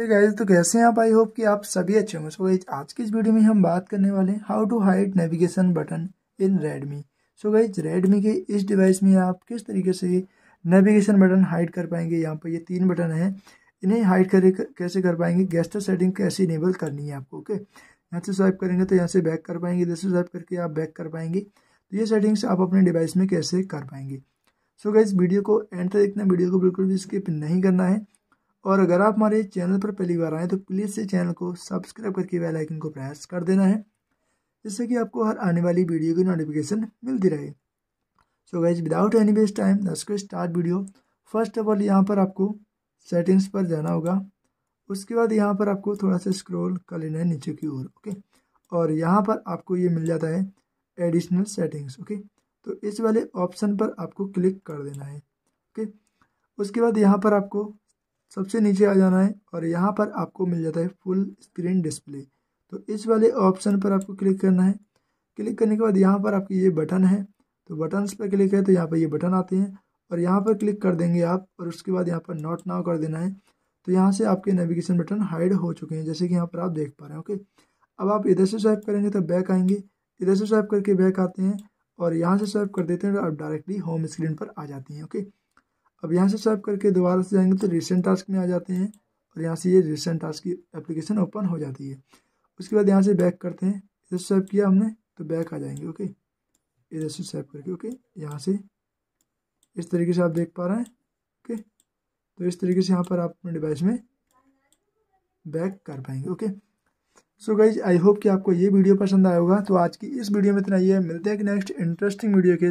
तो गाइज तो कैसे हैं आप आई होप कि आप सभी अच्छे होंगे सो गाइज आज की इस वीडियो में हम बात करने वाले हैं how to hide navigation button in Redmi so guys Redmi के इस डिवाइस में आप किस तरीके से नेविगेशन बटन हाइड कर पाएंगे यहाँ पर ये तीन बटन हैं इन्हें हाइड कर कैसे कर पाएंगे गेस्टर सेटिंग कैसे इनेबल करनी है आपको ओके यहाँ से स्वाइप करेंगे तो यहाँ से बैक कर पाएंगे इधर से स्वाइप करके आप बैक कर पाएंगे तो ये सेटिंग्स आप अपने डिवाइस में कैसे कर पाएंगे सो गाइज वीडियो को एंड तक देखना वीडियो को बिल्कुल भी स्किप नहीं करना है और अगर आप हमारे चैनल पर पहली बार आएँ तो प्लीज़ से चैनल को सब्सक्राइब करके बेल आइकन को प्रेस कर देना है जिससे कि आपको हर आने वाली वीडियो की नोटिफिकेशन मिलती रहे so guys without any waste time दस को start video first of all यहाँ पर आपको सेटिंग्स पर जाना होगा उसके बाद यहाँ पर आपको थोड़ा सा स्क्रोल कर लेना है नीचे की ओर ओके और यहाँ पर आपको ये मिल जाता है एडिशनल सेटिंग्स ओके तो इस वाले ऑप्शन पर आपको क्लिक कर देना है ओके उसके बाद यहाँ पर आपको सबसे नीचे आ जाना है और यहाँ पर आपको मिल जाता है फुल स्क्रीन डिस्प्ले तो इस वाले ऑप्शन पर आपको क्लिक करना है क्लिक करने के बाद यहाँ पर आपके ये बटन है तो बटन्स पर क्लिक है तो यहाँ पर ये बटन आते हैं और यहाँ पर क्लिक कर देंगे आप और उसके बाद यहाँ पर नॉट नाव कर देना है तो यहाँ से आपके नेविगेशन बटन हाइड हो चुके हैं जैसे कि यहाँ पर आप देख पा रहे हैं ओके अब आप इधर से स्वाइप करेंगे तो बैक आएंगे इधर से स्वाइप करके बैक आते हैं और यहाँ से स्वाइप कर देते हैं तो आप डायरेक्टली होम स्क्रीन पर आ जाती हैं ओके अब यहाँ से स्वाइप करके दोबारा से जाएंगे तो रिसेंट टास्क में आ जाते हैं और यहाँ से ये रिसेंट टास्क की एप्लीकेशन ओपन हो जाती है उसके बाद यहाँ से बैक करते हैं इधर स्वाइप किया हमने तो बैक आ जाएंगे ओके इधर से स्वाइप करके ओके यहाँ से इस तरीके से आप देख पा रहे हैं ओके तो इस तरीके से यहाँ पर आप अपने डिवाइस में बैक कर पाएंगे okay so guys I hope कि आपको ये वीडियो पसंद आया होगा तो आज की इस वीडियो में इतना ही है मिलते हैं कि नेक्स्ट इंटरेस्टिंग वीडियो के